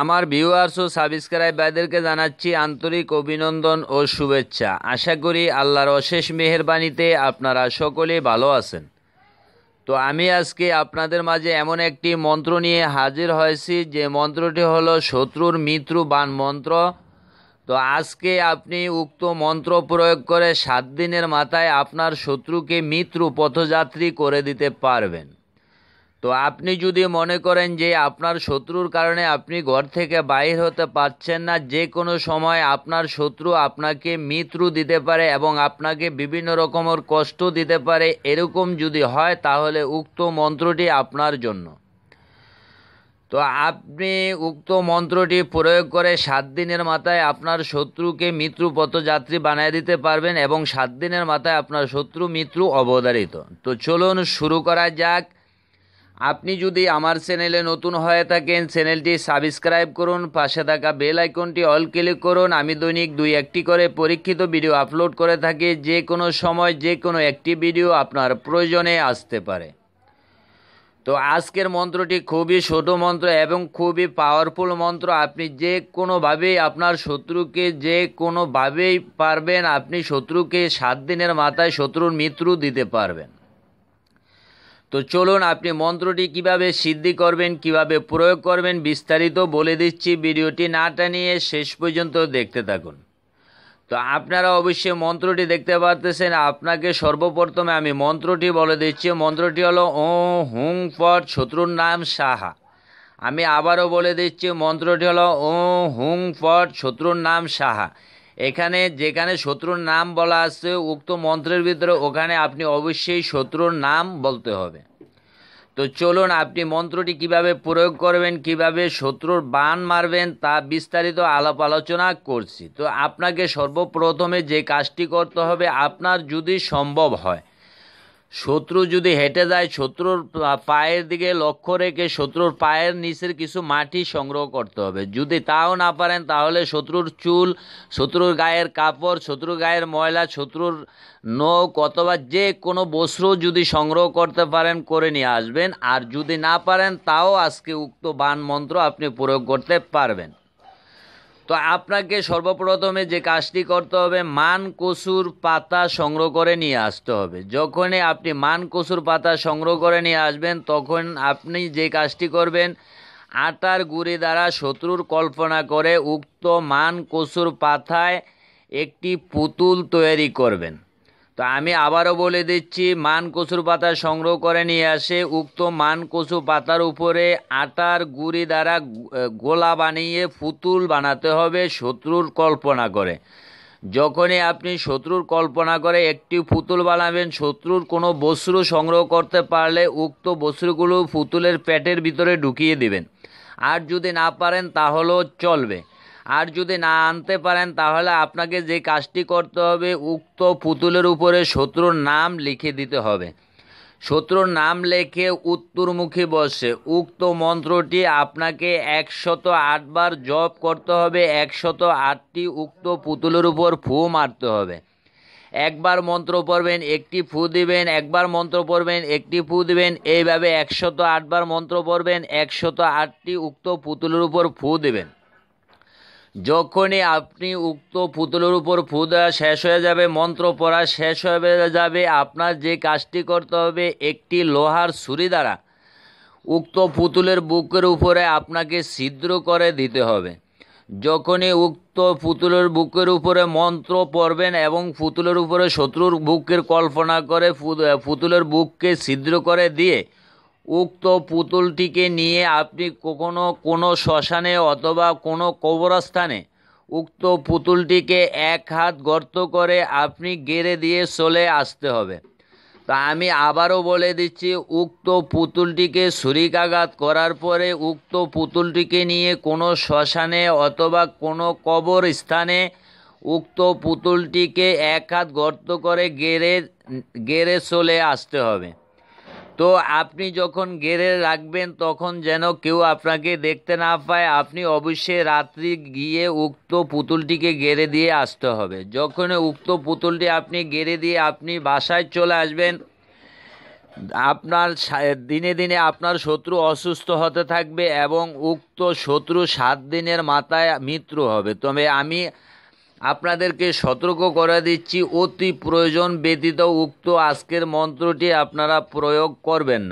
আমার ভিউয়ার্স ও সাবস্ক্রাইবারদেরকে জানাচ্ছি আন্তরিক অভিনন্দন ও শুভেচ্ছা আশা করি আল্লাহর অশেষ মেহেরবানীতে আপনারা সকলে ভালো আছেন তো আমি আজকে আপনাদের মাঝে এমন একটি মন্ত্র নিয়ে হাজির হয়েছি যে মন্ত্রটি হলো শত্রুর মিত্র বান মন্ত্র তো আজকে আপনি উক্ত মন্ত্র প্রয়োগ করে সাত দিনের মাথায় আপনার শত্রুকে মিত্র পথযাত্রী করে দিতে পারবেন তো আপনি যদি মনে করেন যে আপনার শত্রুর কারণে আপনি ঘর থেকে বাইর হতে পারছেন না যে কোনো সময় আপনার শত্রু আপনাকে মিত্র দিতে পারে এবং আপনাকে বিভিন্ন রকমের কষ্ট দিতে পারে এরকম যদি হয় তাহলে উক্ত মন্ত্রটি আপনার জন্য তো আপনি উক্ত মন্ত্রটি প্রয়োগ করে সাত দিনের মাথায় আপনার শত্রুকে মৃত্যু পথযাত্রী বানিয়ে দিতে পারবেন এবং সাত দিনের মাথায় আপনার শত্রু মৃত্যু অবধারিত তো চলুন শুরু করা যাক আপনি যদি আমার চ্যানেলে নতুন হয়ে থাকেন চ্যানেলটি সাবস্ক্রাইব করুন পাশে থাকা বেল আইকনটি অল ক্লিক করুন আমি দৈনিক দুই একটি করে পরীক্ষিত ভিডিও আপলোড করে থাকি যে কোনো সময় যে কোনো একটি ভিডিও আপনার প্রয়োজনে আসতে পারে তো আজকের মন্ত্রটি খুবই ছোটো মন্ত্র এবং খুবই পাওয়ারফুল মন্ত্র আপনি যে কোনোভাবেই আপনার শত্রুকে যে কোনোভাবেই পারবেন আপনি শত্রুকে সাত দিনের মাথায় শত্রুর মৃত্যু দিতে পারবেন তো চলুন আপনি মন্ত্রটি কিভাবে সিদ্ধি করবেন কিভাবে প্রয়োগ করবেন বিস্তারিত বলে দিচ্ছি ভিডিওটি না টানিয়ে শেষ পর্যন্ত দেখতে থাকুন তো আপনারা অবশ্যই মন্ত্রটি দেখতে পারতেছেন আপনাকে সর্বপ্রথমে আমি মন্ত্রটি বলে দিচ্ছি মন্ত্রটি হলো ও হুং ফট শত্রুর নাম সাহা আমি আবারও বলে দিচ্ছি মন্ত্রটি হলো ও হুং ফট শত্রুর নাম সাহা এখানে যেখানে শত্রুর নাম বলা আছে উক্ত মন্ত্রের ভিতরে ওখানে আপনি অবশ্যই শত্রুর নাম বলতে হবে তো চলুন আপনি মন্ত্রটি কিভাবে প্রয়োগ করবেন কিভাবে শত্রুর বান মারবেন তা বিস্তারিত আলাপ আলোচনা করছি তো আপনাকে সর্বপ্রথমে যে কাজটি করতে হবে আপনার যদি সম্ভব হয় শত্রু যদি হেঁটে যায় শত্রুর পায়ের দিকে লক্ষ্য রেখে শত্রুর পায়ের নিচের কিছু মাটি সংগ্রহ করতে হবে যদি তাও না পারেন তাহলে শত্রুর চুল শত্রুর গায়ের কাপড় শত্রুর গায়ের ময়লা শত্রুর নখ অথবা যে কোনো বস্ত্র যদি সংগ্রহ করতে পারেন করে নিয়ে আসবেন আর যদি না পারেন তাও আজকে উক্ত বান মন্ত্র আপনি প্রয়োগ করতে পারবেন তো আপনাকে সর্বপ্রথমে যে কাজটি করতে হবে মান কসুর পাতা সংগ্রহ করে নিয়ে আসতে হবে যখনই আপনি মান কসুর পাতা সংগ্রহ করে নিয়ে আসবেন তখন আপনি যে কাজটি করবেন আটার গুড়ি দ্বারা শত্রুর কল্পনা করে উক্ত মান কসুর পাতায় একটি পুতুল তৈরি করবেন তো আমি আবারও বলে দিচ্ছি মান কচুর পাতা সংগ্রহ করে নিয়ে আসে উক্ত মান কচু পাতার উপরে আটার গুড়ি দ্বারা গোলা বানিয়ে পুতুল বানাতে হবে শত্রুর কল্পনা করে যখনই আপনি শত্রুর কল্পনা করে একটি পুতুল বানাবেন শত্রুর কোনো বস্রু সংগ্রহ করতে পারলে উক্ত বস্রুগুলো পুতুলের পেটের ভিতরে ঢুকিয়ে দিবেন আর যদি না পারেন তাহলেও চলবে আর যদি না আনতে পারেন তাহলে আপনাকে যে কাজটি করতে হবে উক্ত পুতুলের উপরে শত্রুর নাম লিখে দিতে হবে শত্রুর নাম লেখে উত্তরমুখী বসে উক্ত মন্ত্রটি আপনাকে একশত আটবার জপ করতে হবে একশত আটটি উক্ত পুতুলের উপর ফু মারতে হবে একবার মন্ত্র পড়বেন একটি ফু দিবেন একবার মন্ত্র পড়বেন একটি ফু দিবেন এইভাবে একশত আটবার মন্ত্র পড়বেন একশত আটটি উক্ত পুতুলের উপর ফু দিবেন যখনই আপনি উক্ত পুতুলের উপর ফু দেওয়া শেষ হয়ে যাবে মন্ত্র পড়া শেষ হয়ে যাবে আপনার যে কাজটি করতে হবে একটি লোহার ছুরি দ্বারা উক্ত পুতুলের বুকের উপরে আপনাকে ছিদ্র করে দিতে হবে যখনই উক্ত পুতুলের বুকের উপরে মন্ত্র পড়বেন এবং পুতুলের উপরে শত্রুর বুকের কল্পনা করে পুতুলের বুককে ছিদ্র করে দিয়ে উক্ত পুতুলটিকে নিয়ে আপনি কখনো কোনো শ্মশানে অথবা কোনো কবরস্থানে উক্ত পুতুলটিকে এক হাত গর্ত করে আপনি গেড়ে দিয়ে চলে আসতে হবে তা আমি আবারও বলে দিচ্ছি উক্ত পুতুলটিকে ছুরিকাঘাত করার পরে উক্ত পুতুলটিকে নিয়ে কোনো শ্মশানে অথবা কোনো কবর স্থানে উক্ত পুতুলটিকে এক হাত গর্ত করে গেড়ে গেড়ে চলে আসতে হবে তো আপনি যখন গেরে রাখবেন তখন যেন কেউ আপনাকে দেখতে না পায় আপনি অবশ্যই রাত্রি গিয়ে উক্ত পুতুলটিকে গেরে দিয়ে আসতে হবে যখন উক্ত পুতুলটি আপনি গেড়ে দিয়ে আপনি বাসায় চলে আসবেন আপনার দিনে দিনে আপনার শত্রু অসুস্থ হতে থাকবে এবং উক্ত শত্রু সাত দিনের মাথায় মৃত্যু হবে তবে আমি আপনাদেরকে সতর্ক করে দিচ্ছি অতি প্রয়োজন ব্যতীত উক্ত আজকের মন্ত্রটি আপনারা প্রয়োগ করবেন